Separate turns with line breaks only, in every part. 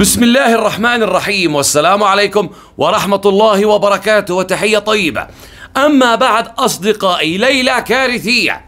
بسم الله الرحمن الرحيم والسلام عليكم ورحمة الله وبركاته وتحية طيبة أما بعد أصدقائي ليلة كارثية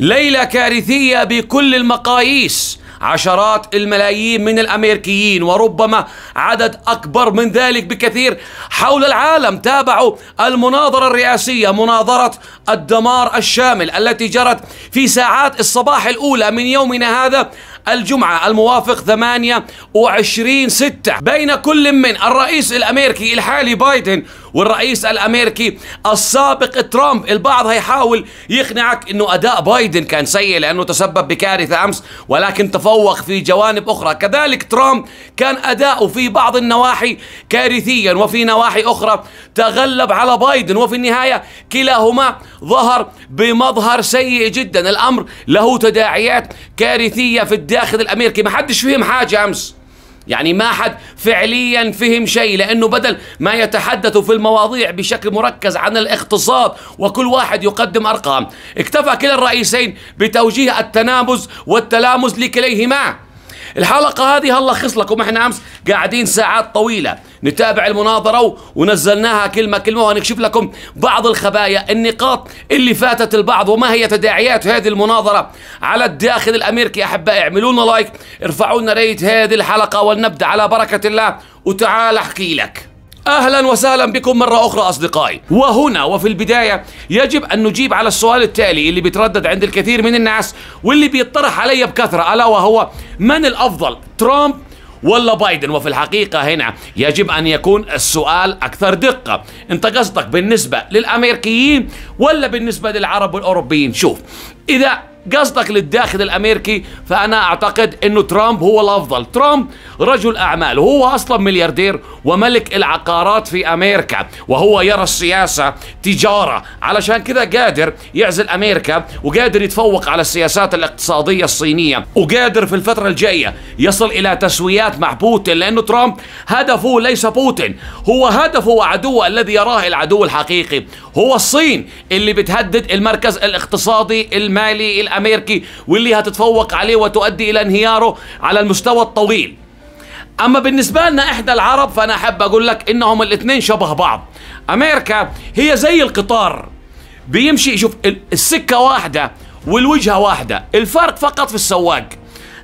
ليلة كارثية بكل المقاييس عشرات الملايين من الامريكيين وربما عدد اكبر من ذلك بكثير حول العالم تابعوا المناظره الرئاسيه مناظره الدمار الشامل التي جرت في ساعات الصباح الاولى من يومنا هذا الجمعة الموافق 28 6 بين كل من الرئيس الأمريكي الحالي بايدن والرئيس الأمريكي السابق ترامب البعض هيحاول يقنعك أنه أداء بايدن كان سيء لأنه تسبب بكارثة أمس ولكن تفوق في جوانب أخرى كذلك ترامب كان أداؤه في بعض النواحي كارثيا وفي نواحي أخرى تغلب على بايدن وفي النهاية كلاهما ظهر بمظهر سيء جدا الأمر له تداعيات كارثية في الداخل ياخذ الامريكي ما حدش فهم حاجه امس يعني ما حد فعليا فهم شيء لانه بدل ما يتحدثوا في المواضيع بشكل مركز عن الاقتصاد وكل واحد يقدم ارقام اكتفى كلا الرئيسين بتوجيه التنامز والتلامز لكليهما الحلقه هذه هلخص لكم احنا امس قاعدين ساعات طويله نتابع المناظره ونزلناها كلمه كلمه وهنكشف لكم بعض الخبايا النقاط اللي فاتت البعض وما هي تداعيات هذه المناظره على الداخل الامريكي احبائي اعملوا لنا لايك ارفعوا لنا ريت هذه الحلقه ولنبدا على بركه الله وتعال احكي لك أهلا وسهلا بكم مرة أخرى أصدقائي وهنا وفي البداية يجب أن نجيب على السؤال التالي اللي بيتردد عند الكثير من الناس واللي بيطرح علي بكثرة ألا وهو من الأفضل ترامب ولا بايدن وفي الحقيقة هنا يجب أن يكون السؤال أكثر دقة أنت قصدك بالنسبة للأمريكيين ولا بالنسبة للعرب والأوروبيين شوف إذا قصدك للداخل الامريكي فانا اعتقد انه ترامب هو الافضل ترامب رجل اعمال هو اصلا ملياردير وملك العقارات في امريكا وهو يرى السياسه تجاره علشان كذا قادر يعزل امريكا وقادر يتفوق على السياسات الاقتصاديه الصينيه وقادر في الفتره الجايه يصل الى تسويات مع بوتين لانه ترامب هدفه ليس بوتين هو هدفه وعدوه الذي يراه العدو الحقيقي هو الصين اللي بتهدد المركز الاقتصادي المالي الامريكي الامريكي واللي هتتفوق عليه وتؤدي الى انهياره على المستوى الطويل اما بالنسبه لنا احنا العرب فانا احب اقول لك انهم الاثنين شبه بعض امريكا هي زي القطار بيمشي شوف السكه واحده والوجهه واحده الفرق فقط في السواق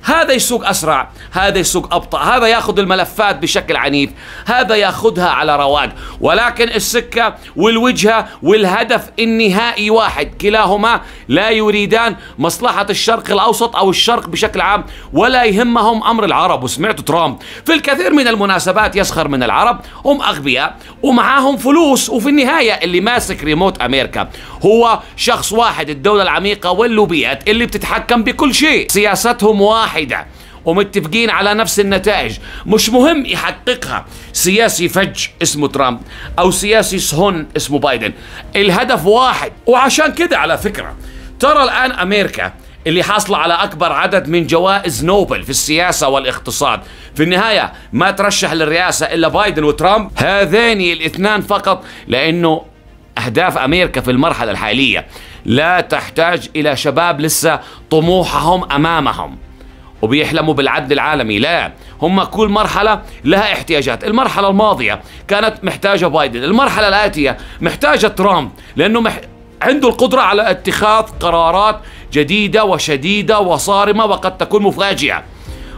هذا يسوق أسرع هذا يسوق أبطأ هذا يأخذ الملفات بشكل عنيف هذا يأخذها على رواق ولكن السكة والوجهة والهدف النهائي واحد كلاهما لا يريدان مصلحة الشرق الأوسط أو الشرق بشكل عام ولا يهمهم أمر العرب وسمعت ترامب في الكثير من المناسبات يسخر من العرب هم أغبياء ومعاهم فلوس وفي النهاية اللي ماسك ريموت أمريكا هو شخص واحد الدولة العميقة واللوبيات اللي بتتحكم بكل شيء سياستهم واحد واحدة ومتفقين على نفس النتائج مش مهم يحققها سياسي فج اسمه ترامب أو سياسي سهون اسمه بايدن الهدف واحد وعشان كده على فكرة ترى الآن أمريكا اللي حاصلة على أكبر عدد من جوائز نوبل في السياسة والاقتصاد في النهاية ما ترشح للرئاسة إلا بايدن وترامب هذين الاثنان فقط لأنه أهداف أمريكا في المرحلة الحالية لا تحتاج إلى شباب لسه طموحهم أمامهم وبيحلموا بالعدل العالمي لا هم كل مرحلة لها احتياجات المرحلة الماضية كانت محتاجة بايدن المرحلة الآتية محتاجة ترامب لأنه مح... عنده القدرة على اتخاذ قرارات جديدة وشديدة وصارمة وقد تكون مفاجئة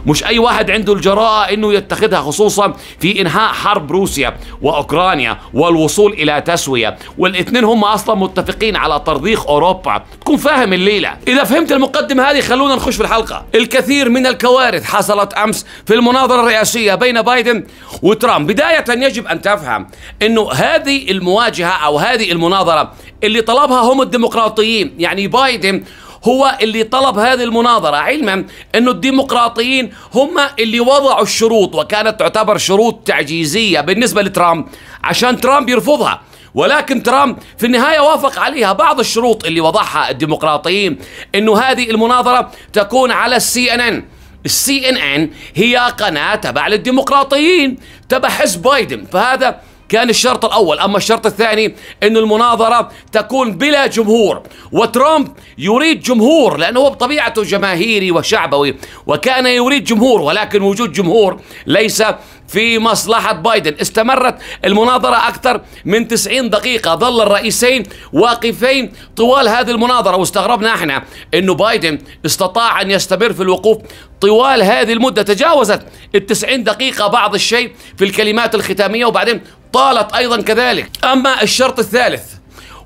مش أي واحد عنده الجراءة أنه يتخذها خصوصا في إنهاء حرب روسيا وأوكرانيا والوصول إلى تسوية والاثنين هم أصلا متفقين على ترضيخ أوروبا تكون فاهم الليلة إذا فهمت المقدمة هذه خلونا نخش في الحلقة الكثير من الكوارث حصلت أمس في المناظرة الرئاسية بين بايدن وترامب بداية يجب أن تفهم أنه هذه المواجهة أو هذه المناظرة اللي طلبها هم الديمقراطيين يعني بايدن هو اللي طلب هذه المناظرة علما أنه الديمقراطيين هم اللي وضعوا الشروط وكانت تعتبر شروط تعجيزية بالنسبة لترامب عشان ترامب يرفضها ولكن ترامب في النهاية وافق عليها بعض الشروط اللي وضعها الديمقراطيين أنه هذه المناظرة تكون على السي ان ان السي ان ان هي قناة تبع للديمقراطيين تبع حزب بايدن فهذا كان الشرط الأول أما الشرط الثاني أن المناظرة تكون بلا جمهور وترامب يريد جمهور لأنه هو بطبيعته جماهيري وشعبوي وكان يريد جمهور ولكن وجود جمهور ليس في مصلحة بايدن استمرت المناظرة أكثر من 90 دقيقة ظل الرئيسين واقفين طوال هذه المناظرة واستغربنا احنا انه بايدن استطاع ان يستمر في الوقوف طوال هذه المدة تجاوزت التسعين دقيقة بعض الشيء في الكلمات الختامية وبعدين طالت أيضا كذلك أما الشرط الثالث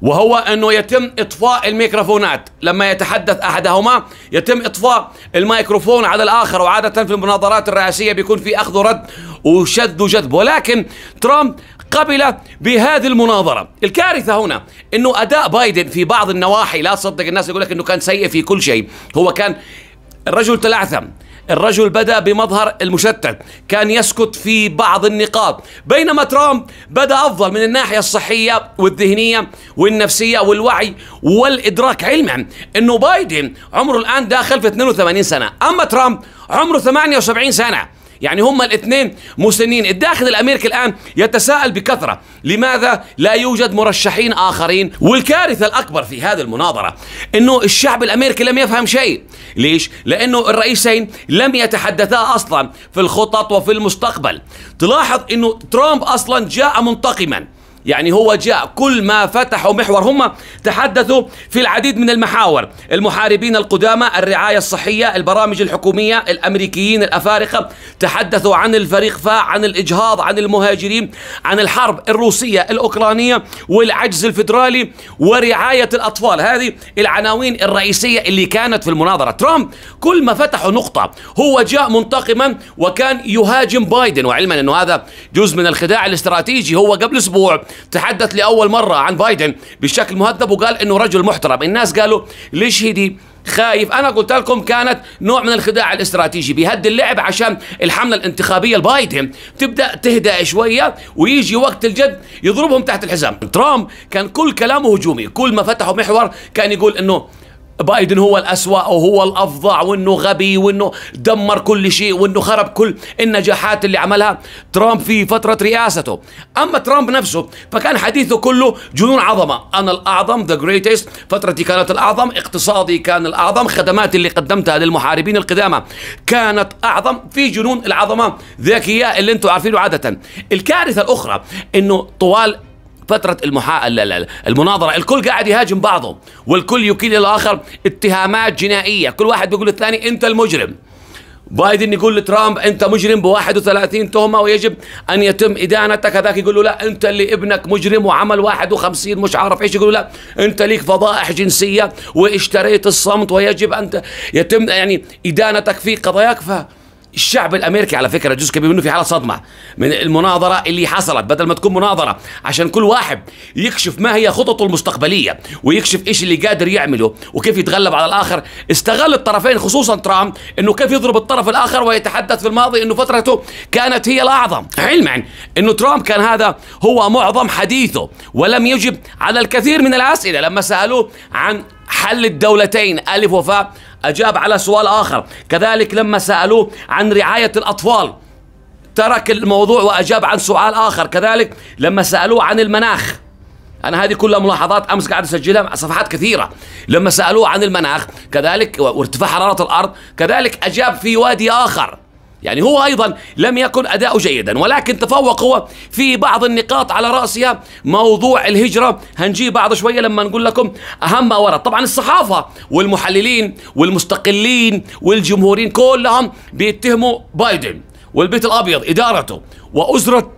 وهو أنه يتم إطفاء الميكروفونات لما يتحدث أحدهما يتم إطفاء الميكروفون على الآخر وعادة في المناظرات الرئاسية بيكون في أخذ ورد وشد وجذب ولكن ترامب قبل بهذه المناظرة الكارثة هنا أنه أداء بايدن في بعض النواحي لا تصدق الناس يقول لك أنه كان سيء في كل شيء هو كان الرجل تلعثم الرجل بدأ بمظهر المشتت كان يسكت في بعض النقاط بينما ترامب بدأ أفضل من الناحية الصحية والذهنية والنفسية والوعي والإدراك علما أنه بايدن عمره الآن داخل في 82 سنة أما ترامب عمره 78 سنة يعني هما الاثنين مسنين الداخل الامريكي الان يتساءل بكثره لماذا لا يوجد مرشحين اخرين والكارثه الاكبر في هذه المناظره انه الشعب الامريكي لم يفهم شيء ليش لانه الرئيسين لم يتحدثا اصلا في الخطط وفي المستقبل تلاحظ انه ترامب اصلا جاء منتقما يعني هو جاء كل ما فتحوا محور هم تحدثوا في العديد من المحاور المحاربين القدامى الرعاية الصحية البرامج الحكومية الأمريكيين الأفارقة تحدثوا عن الفريق فا عن الإجهاض عن المهاجرين عن الحرب الروسية الأوكرانية والعجز الفدرالي ورعاية الأطفال هذه العناوين الرئيسية اللي كانت في المناظرة ترامب كل ما فتحوا نقطة هو جاء منتقما وكان يهاجم بايدن وعلما أنه هذا جزء من الخداع الاستراتيجي هو قبل أسبوع تحدث لأول مرة عن بايدن بشكل مهذب وقال أنه رجل محترم الناس قالوا ليش هدي خايف انا قلت لكم كانت نوع من الخداع الاستراتيجي بيهدي اللعب عشان الحمله الانتخابيه لبايدن تبدا تهدأ شويه ويجي وقت الجد يضربهم تحت الحزام ترامب كان كل كلامه هجومي كل ما فتحوا محور كان يقول انه بايدن هو الأسوأ وهو الأفظع وإنه غبي وإنه دمر كل شيء وإنه خرب كل النجاحات اللي عملها ترامب في فترة رئاسته أما ترامب نفسه فكان حديثه كله جنون عظمة أنا الأعظم ذا جريتست فترتي كانت الأعظم اقتصادي كان الأعظم خدماتي اللي قدمتها للمحاربين القدامى كانت أعظم في جنون العظمة ذاك اللي انتم عارفينه عادة الكارثة الأخرى أنه طوال فترة المحا... المناظرة الكل قاعد يهاجم بعضه والكل يكيل الآخر اتهامات جنائية كل واحد بيقول للثاني أنت المجرم بايدن يقول لترامب انت مجرم ب 31 تهمه ويجب ان يتم ادانتك هذاك يقول له لا انت اللي ابنك مجرم وعمل 51 مش عارف ايش يقول له لا انت ليك فضائح جنسيه واشتريت الصمت ويجب ان يتم يعني ادانتك في قضاياك ف الشعب الامريكي على فكره جزء كبير منه في حاله صدمه من المناظره اللي حصلت بدل ما تكون مناظره عشان كل واحد يكشف ما هي خططه المستقبليه ويكشف ايش اللي قادر يعمله وكيف يتغلب على الاخر استغل الطرفين خصوصا ترامب انه كيف يضرب الطرف الاخر ويتحدث في الماضي انه فترته كانت هي الاعظم علما انه ترامب كان هذا هو معظم حديثه ولم يجب على الكثير من الاسئله لما سالوه عن حل الدولتين الف وفاء أجاب على سؤال آخر كذلك لما سألوه عن رعاية الأطفال ترك الموضوع وأجاب عن سؤال آخر كذلك لما سألوه عن المناخ أنا هذه كلها ملاحظات أمس قاعد أسجلها مع صفحات كثيرة لما سألوه عن المناخ كذلك وارتفاع حرارة الأرض كذلك أجاب في وادي آخر يعني هو أيضا لم يكن أداؤه جيدا ولكن تفوق هو في بعض النقاط على رأسها موضوع الهجرة هنجي بعد شوية لما نقول لكم أهم ما ورد طبعا الصحافة والمحللين والمستقلين والجمهورين كلهم بيتهموا بايدن والبيت الأبيض إدارته وأسرة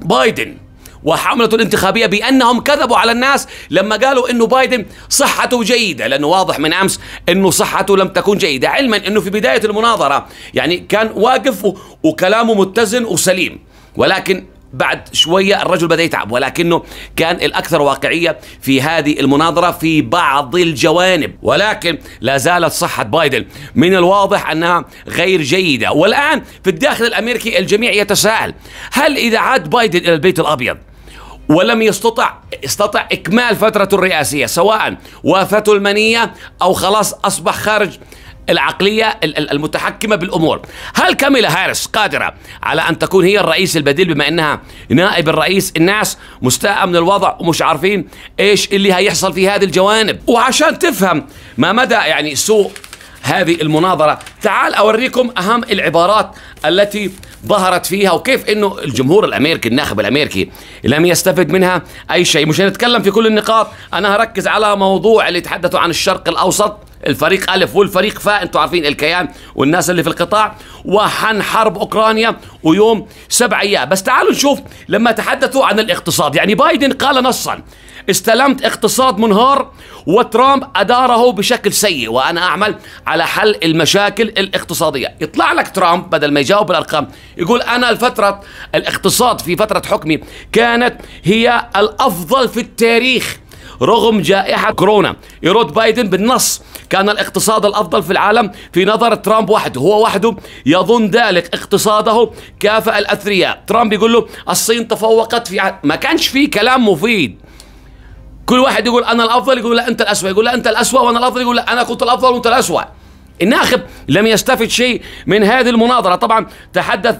بايدن وحملته الانتخابيه بانهم كذبوا على الناس لما قالوا انه بايدن صحته جيده لانه واضح من امس انه صحته لم تكن جيده علما انه في بدايه المناظره يعني كان واقف وكلامه متزن وسليم ولكن بعد شوية الرجل بدأ يتعب ولكنه كان الأكثر واقعية في هذه المناظرة في بعض الجوانب ولكن لا زالت صحة بايدن من الواضح أنها غير جيدة والآن في الداخل الأمريكي الجميع يتساءل هل إذا عاد بايدن إلى البيت الأبيض ولم يستطع استطع إكمال فترة الرئاسية سواء وافته المنية أو خلاص أصبح خارج العقلية المتحكمة بالأمور هل كاميلا هاريس قادرة على أن تكون هي الرئيس البديل بما أنها نائب الرئيس الناس مستاءة من الوضع ومش عارفين إيش اللي هيحصل في هذه الجوانب وعشان تفهم ما مدى يعني سوء هذه المناظرة تعال أوريكم أهم العبارات التي ظهرت فيها وكيف أنه الجمهور الأمريكي الناخب الأمريكي لم يستفد منها أي شيء مش نتكلم في كل النقاط أنا هركز على موضوع اللي تحدثوا عن الشرق الأوسط الفريق ألف والفريق فاء أنتوا عارفين الكيان والناس اللي في القطاع وحن حرب أوكرانيا ويوم سبع أيام بس تعالوا نشوف لما تحدثوا عن الاقتصاد يعني بايدن قال نصا استلمت اقتصاد منهار وترامب أداره بشكل سيء وأنا أعمل على حل المشاكل الاقتصادية يطلع لك ترامب بدل ما يجاوب بالأرقام يقول أنا الفترة الاقتصاد في فترة حكمي كانت هي الأفضل في التاريخ رغم جائحة كورونا يرد بايدن بالنص كان الاقتصاد الأفضل في العالم في نظر ترامب وحده هو وحده يظن ذلك اقتصاده كافأ الأثرياء ترامب يقول له الصين تفوقت في ع... ما كانش فيه كلام مفيد كل واحد يقول انا الافضل يقول لا انت الاسوء يقول لا انت الاسوء وانا الافضل يقول لا انا كنت الافضل وانت الاسوء الناخب لم يستفد شيء من هذه المناظره طبعا تحدث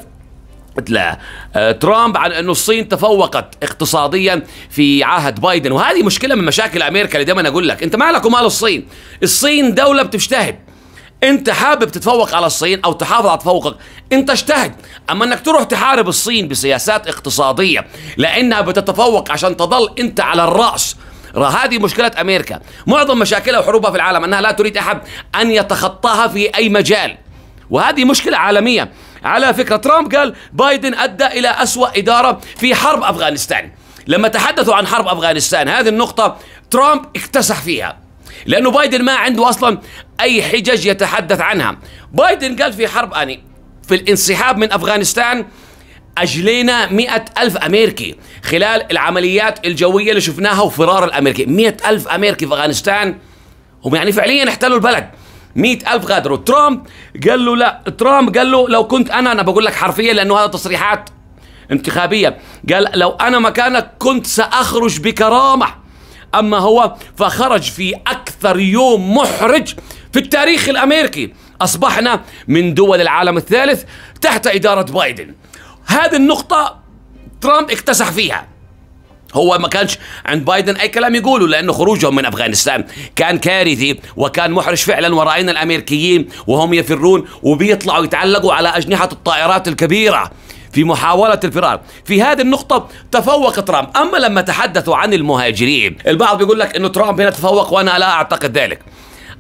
لا آه، ترامب عن انه الصين تفوقت اقتصاديا في عهد بايدن وهذه مشكله من مشاكل امريكا اللي دايما اقول لك انت مالك ومال الصين الصين دوله بتجتهد انت حابب تتفوق على الصين او تحافظ على تفوقك انت اجتهد اما انك تروح تحارب الصين بسياسات اقتصاديه لانها بتتفوق عشان تظل انت على الراس هذه مشكلة أمريكا معظم مشاكلها وحروبها في العالم أنها لا تريد أحد أن يتخطاها في أي مجال وهذه مشكلة عالمية على فكرة ترامب قال بايدن أدى إلى أسوأ إدارة في حرب أفغانستان لما تحدثوا عن حرب أفغانستان هذه النقطة ترامب اكتسح فيها لأنه بايدن ما عنده أصلا أي حجج يتحدث عنها بايدن قال في حرب أني في الانسحاب من أفغانستان أجلينا مئة ألف أمريكي خلال العمليات الجوية اللي شفناها وفرار الأمريكي مئة ألف أمريكي في أفغانستان هم يعني فعليا احتلوا البلد مئة ألف غادروا ترامب قال له لا ترامب قال له لو كنت أنا أنا بقول لك حرفيا لأنه هذا تصريحات انتخابية قال لو أنا مكانك كنت سأخرج بكرامة أما هو فخرج في أكثر يوم محرج في التاريخ الأمريكي أصبحنا من دول العالم الثالث تحت إدارة بايدن هذه النقطة ترامب اكتسح فيها هو ما كانش عند بايدن اي كلام يقوله لانه خروجهم من افغانستان كان كارثي وكان محرج فعلا وراينا الامريكيين وهم يفرون وبيطلعوا يتعلقوا على اجنحه الطائرات الكبيره في محاولة الفرار في هذه النقطة تفوق ترامب أما لما تحدثوا عن المهاجرين البعض بيقول لك أنه ترامب هنا تفوق وأنا لا أعتقد ذلك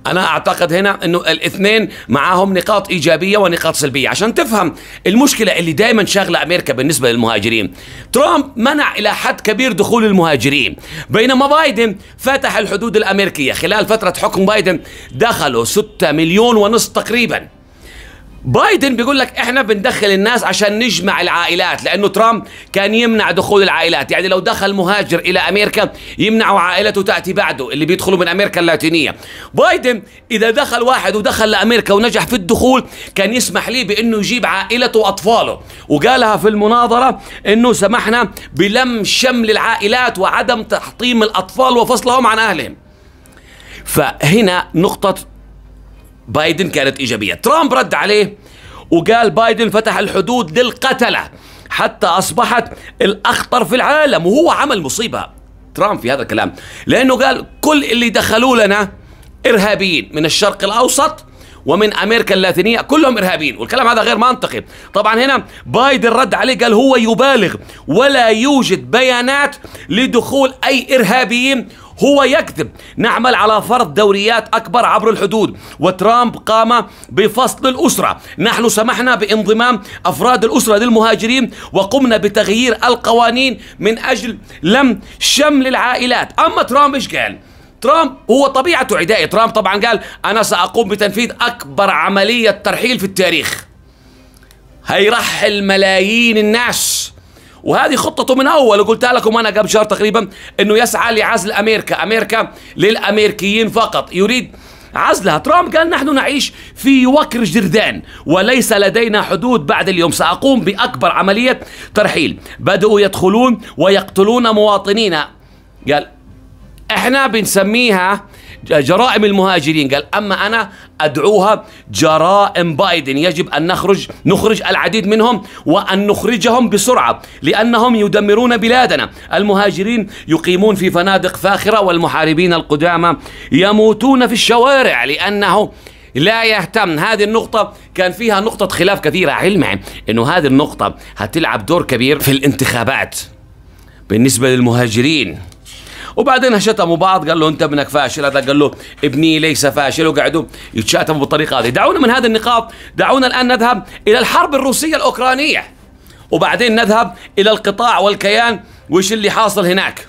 انا اعتقد هنا انه الاثنين معاهم نقاط ايجابيه ونقاط سلبيه عشان تفهم المشكله اللي دائما شاغله امريكا بالنسبه للمهاجرين ترامب منع الى حد كبير دخول المهاجرين بينما بايدن فتح الحدود الامريكيه خلال فتره حكم بايدن دخلوا 6 مليون ونصف تقريبا بايدن بيقول لك احنا بندخل الناس عشان نجمع العائلات لانه ترامب كان يمنع دخول العائلات يعني لو دخل مهاجر الى امريكا يمنعوا عائلته تاتي بعده اللي بيدخلوا من امريكا اللاتينيه بايدن اذا دخل واحد ودخل لامريكا ونجح في الدخول كان يسمح ليه بانه يجيب عائلته واطفاله وقالها في المناظره انه سمحنا بلم شمل العائلات وعدم تحطيم الاطفال وفصلهم عن اهلهم فهنا نقطه بايدن كانت إيجابية ترامب رد عليه وقال بايدن فتح الحدود للقتلة حتى أصبحت الأخطر في العالم وهو عمل مصيبة ترامب في هذا الكلام لأنه قال كل اللي دخلوا لنا إرهابيين من الشرق الأوسط ومن امريكا اللاتينيه كلهم ارهابيين والكلام هذا غير منطقي طبعا هنا بايدن رد عليه قال هو يبالغ ولا يوجد بيانات لدخول اي ارهابيين هو يكذب نعمل على فرض دوريات أكبر عبر الحدود وترامب قام بفصل الأسرة نحن سمحنا بانضمام أفراد الأسرة للمهاجرين وقمنا بتغيير القوانين من أجل لم شمل العائلات أما ترامب إيش قال؟ ترامب هو طبيعته عدائي ترامب طبعا قال أنا سأقوم بتنفيذ أكبر عملية ترحيل في التاريخ هيرحل ملايين الناس وهذه خطته من اول قلتها لكم انا قبل شهر تقريبا انه يسعى لعزل امريكا امريكا للامريكيين فقط يريد عزلها ترامب قال نحن نعيش في وكر جرذان وليس لدينا حدود بعد اليوم سأقوم بأكبر عملية ترحيل بدأوا يدخلون ويقتلون مواطنينا قال احنا بنسميها جرائم المهاجرين قال أما أنا أدعوها جرائم بايدن يجب أن نخرج نخرج العديد منهم وأن نخرجهم بسرعة لأنهم يدمرون بلادنا المهاجرين يقيمون في فنادق فاخرة والمحاربين القدامى يموتون في الشوارع لأنه لا يهتم هذه النقطة كان فيها نقطة خلاف كثيرة علمي أنه هذه النقطة هتلعب دور كبير في الانتخابات بالنسبة للمهاجرين وبعدين شتموا بعض قال له انت ابنك فاشل هذا قال له ابني ليس فاشل وقعدوا يتشاتموا بالطريقه هذه دعونا من هذا النقاط دعونا الان نذهب الى الحرب الروسيه الاوكرانيه وبعدين نذهب الى القطاع والكيان وش اللي حاصل هناك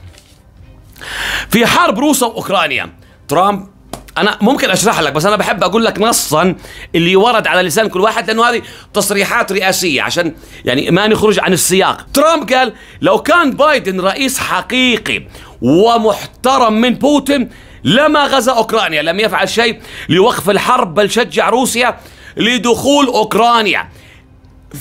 في حرب روسيا واوكرانيا ترامب انا ممكن اشرح لك بس انا بحب اقول لك نصا اللي ورد على لسان كل واحد لانه هذه تصريحات رئاسيه عشان يعني ما نخرج عن السياق ترامب قال لو كان بايدن رئيس حقيقي ومحترم من بوتين لما غزا أوكرانيا لم يفعل شيء لوقف الحرب بل شجع روسيا لدخول أوكرانيا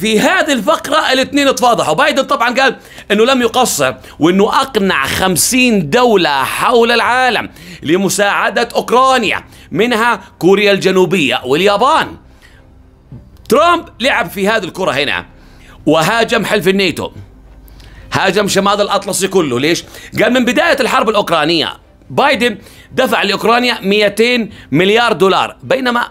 في هذه الفقرة الاثنين اتفاضحوا بايدن طبعا قال انه لم يقصر وانه اقنع خمسين دولة حول العالم لمساعدة اوكرانيا منها كوريا الجنوبية واليابان ترامب لعب في هذه الكرة هنا وهاجم حلف الناتو هاجم شمال الأطلسي كله ليش؟ قال من بداية الحرب الأوكرانية بايدن دفع لأوكرانيا 200 مليار دولار بينما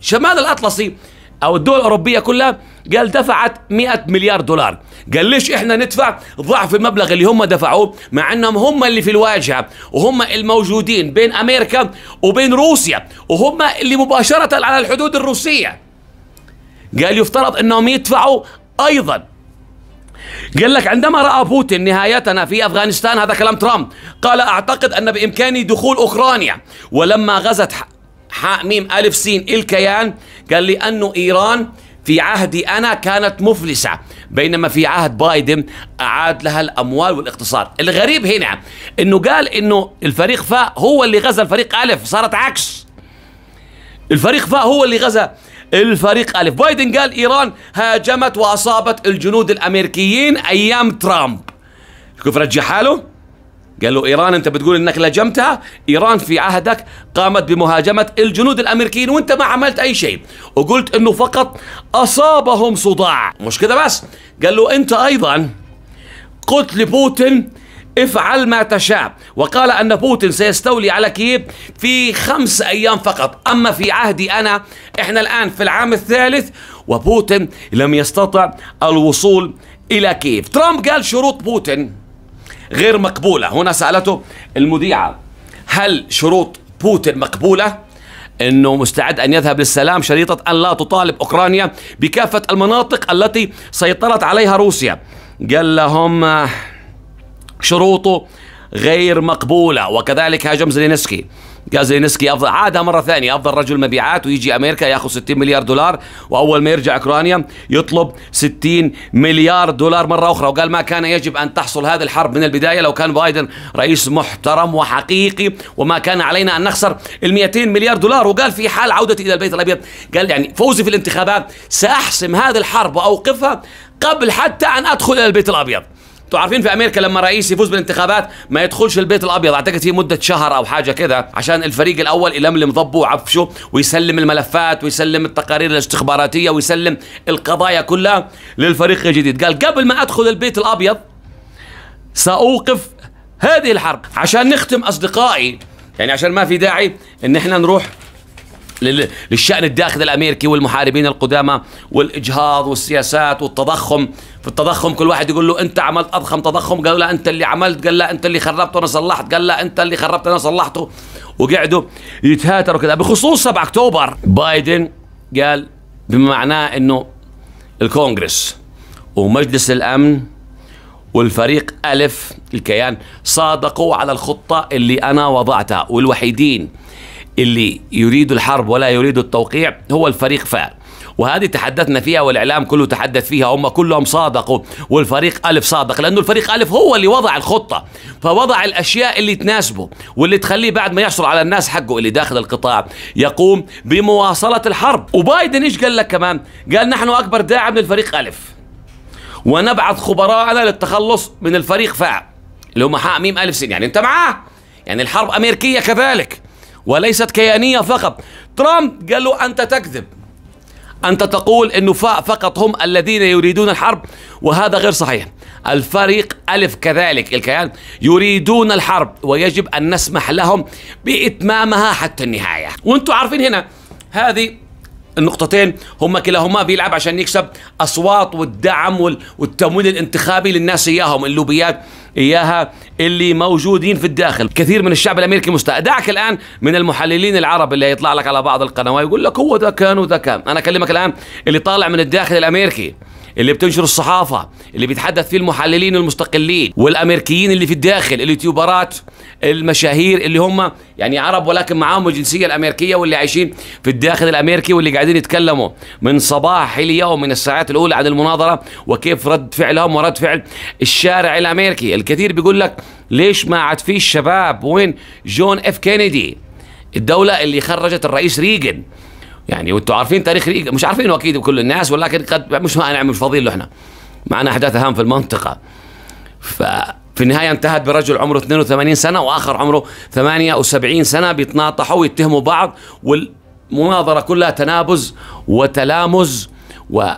شمال الأطلسي أو الدول الأوروبية كلها قال دفعت 100 مليار دولار قال ليش احنا ندفع ضعف المبلغ اللي هم دفعوه مع انهم هم اللي في الواجهه وهم الموجودين بين امريكا وبين روسيا وهم اللي مباشره على الحدود الروسيه قال يفترض انهم يدفعوا ايضا قال لك عندما رأى بوتين نهايتنا في أفغانستان هذا كلام ترامب قال أعتقد أن بإمكاني دخول أوكرانيا ولما غزت حاء ميم ألف سين الكيان قال لي أنه إيران في عهدي أنا كانت مفلسة بينما في عهد بايدن أعاد لها الأموال والاقتصاد الغريب هنا أنه قال أنه الفريق فاء هو اللي غزا الفريق ألف صارت عكس الفريق فاء هو اللي غزا الفريق ألف بايدن قال إيران هاجمت وأصابت الجنود الأمريكيين أيام ترامب الكفر رجع حاله قال له إيران أنت بتقول أنك لجمتها إيران في عهدك قامت بمهاجمة الجنود الأمريكيين وأنت ما عملت أي شيء وقلت أنه فقط أصابهم صداع مش كده بس قال له أنت أيضا قلت لبوتين افعل ما تشاء وقال أن بوتين سيستولي على كييف في خمس أيام فقط أما في عهدي أنا إحنا الآن في العام الثالث وبوتين لم يستطع الوصول إلى كييف ترامب قال شروط بوتين غير مقبولة هنا سألته المذيعة هل شروط بوتين مقبولة؟ انه مستعد ان يذهب للسلام شريطه ان لا تطالب اوكرانيا بكافه المناطق التي سيطرت عليها روسيا قال لهم شروطه غير مقبولة وكذلك هاجم قال زلينسكي افضل عادها مره ثانيه افضل رجل مبيعات ويجي امريكا ياخذ 60 مليار دولار واول ما يرجع اوكرانيا يطلب 60 مليار دولار مره اخرى وقال ما كان يجب ان تحصل هذه الحرب من البدايه لو كان بايدن رئيس محترم وحقيقي وما كان علينا ان نخسر ال 200 مليار دولار وقال في حال عودتي الى البيت الابيض قال يعني فوزي في الانتخابات ساحسم هذه الحرب واوقفها قبل حتى ان ادخل الى البيت الابيض انتوا عارفين في امريكا لما رئيس يفوز بالانتخابات ما يدخلش البيت الابيض اعتقد في مده شهر او حاجه كده عشان الفريق الاول يلملم ضبه وعفشه ويسلم الملفات ويسلم التقارير الاستخباراتيه ويسلم القضايا كلها للفريق الجديد قال قبل ما ادخل البيت الابيض ساوقف هذه الحرب عشان نختم اصدقائي يعني عشان ما في داعي ان احنا نروح للشأن الداخلي الأمريكي والمحاربين القدامى والإجهاض والسياسات والتضخم في التضخم كل واحد يقول له انت عملت اضخم تضخم قال لا انت اللي عملت قال لا انت اللي خربته انا صلحت قال لا انت اللي خربته انا صلحته وقعدوا يتهاتروا كذا بخصوص 7 اكتوبر بايدن قال بمعنى انه الكونغرس ومجلس الامن والفريق الف الكيان صادقوا على الخطه اللي انا وضعتها والوحيدين اللي يريدوا الحرب ولا يريدوا التوقيع هو الفريق فاء وهذه تحدثنا فيها والاعلام كله تحدث فيها هم كلهم صادقوا والفريق الف صادق لانه الفريق الف هو اللي وضع الخطه فوضع الاشياء اللي تناسبه واللي تخليه بعد ما يحصل على الناس حقه اللي داخل القطاع يقوم بمواصله الحرب وبايدن ايش قال لك كمان قال نحن اكبر داعم للفريق الف ونبعث خبراءنا للتخلص من الفريق فاء اللي هم حاء ميم ألف سين يعني أنت معاه يعني الحرب أمريكية كذلك وليست كيانية فقط ترامب قال له أنت تكذب أنت تقول أنه فقط هم الذين يريدون الحرب وهذا غير صحيح الفريق ألف كذلك الكيان يريدون الحرب ويجب أن نسمح لهم بإتمامها حتى النهاية وانتم عارفين هنا هذه النقطتين هم كلاهما بيلعب عشان يكسب اصوات والدعم والتمويل الانتخابي للناس اياهم اللوبيات اياها اللي موجودين في الداخل كثير من الشعب الامريكي مستأدعك الان من المحللين العرب اللي يطلع لك على بعض القنوات يقول لك هو ذا كان وذا كان انا اكلمك الان اللي طالع من الداخل الامريكي اللي بتنشر الصحافة اللي بيتحدث فيه المحللين المستقلين والأمريكيين اللي في الداخل اليوتيوبرات المشاهير اللي هم يعني عرب ولكن معاهم الجنسيه الامريكيه واللي عايشين في الداخل الامريكي واللي قاعدين يتكلموا من صباح اليوم من الساعات الاولى عن المناظره وكيف رد فعلهم ورد فعل الشارع الامريكي الكثير بيقول لك ليش ما عاد في الشباب وين جون اف كينيدي الدوله اللي خرجت الرئيس ريغن يعني وانتم عارفين تاريخ ريغن مش عارفينه اكيد كل الناس ولكن قد مش ما نعمل مش فاضيين له احنا معنا احداث اهم في المنطقه ف في النهاية انتهت برجل عمره 82 سنة وآخر عمره 78 سنة بيتناطحوا ويتهموا بعض والمناظرة كلها تنابز وتلامز و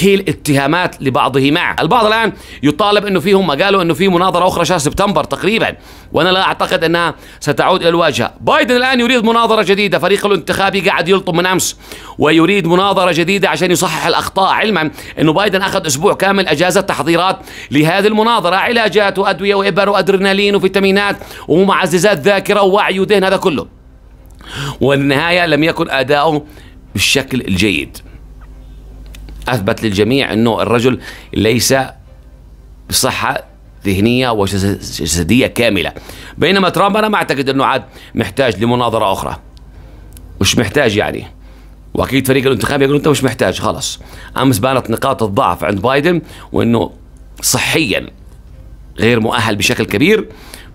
تشكيل اتهامات لبعضهما البعض الآن يطالب أنه فيهم قالوا أنه في مناظرة أخرى شهر سبتمبر تقريبا وأنا لا أعتقد أنها ستعود إلى الواجهة بايدن الآن يريد مناظرة جديدة فريقه الانتخابي قاعد يلطم من أمس ويريد مناظرة جديدة عشان يصحح الأخطاء علما أنه بايدن أخذ أسبوع كامل أجازة تحضيرات لهذه المناظرة علاجات وأدوية وإبر وأدرينالين وفيتامينات ومعززات ذاكرة ووعي وذهن هذا كله والنهاية لم يكن أداؤه بالشكل الجيد اثبت للجميع انه الرجل ليس بصحه ذهنيه وجسديه كامله بينما ترامب انا ما اعتقد انه عاد محتاج لمناظره اخرى مش محتاج يعني واكيد فريق الانتخاب يقول انت مش محتاج خلص امس بانت نقاط الضعف عند بايدن وانه صحيا غير مؤهل بشكل كبير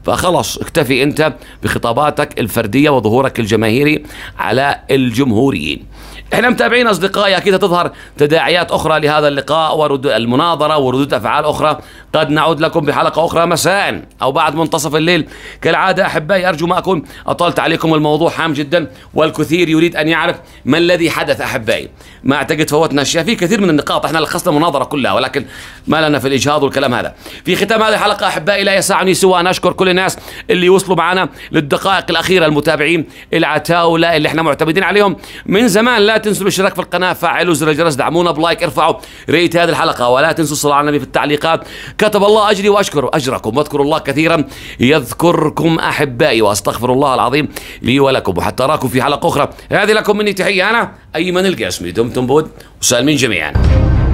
فخلص اكتفي انت بخطاباتك الفرديه وظهورك الجماهيري على الجمهوريين احنا متابعين اصدقائي اكيد هتظهر تداعيات اخرى لهذا اللقاء ورد المناظره وردود افعال اخرى قد نعود لكم بحلقه اخرى مساء او بعد منتصف الليل كالعاده احبائي ارجو ما اكون اطلت عليكم الموضوع هام جدا والكثير يريد ان يعرف ما الذي حدث احبائي ما اعتقد فوتنا اشياء في كثير من النقاط احنا لخصنا المناظره كلها ولكن ما لنا في الاجهاض والكلام هذا في ختام هذه الحلقه احبائي لا يسعني سوى ان اشكر كل الناس اللي وصلوا معنا للدقائق الاخيره المتابعين العتاوله اللي احنا معتمدين عليهم من زمان لا تنسوا الاشتراك في القناه فعلوا زر الجرس دعمونا بلايك ارفعوا ريت هذه الحلقه ولا تنسوا الصلاه على النبي في التعليقات كتب الله اجري واشكر اجركم واذكروا الله كثيرا يذكركم احبائي واستغفر الله العظيم لي ولكم وحتى اراكم في حلقه اخرى هذه لكم مني تحيه انا ايمن القاسمي دمتم بود وسالمين جميعا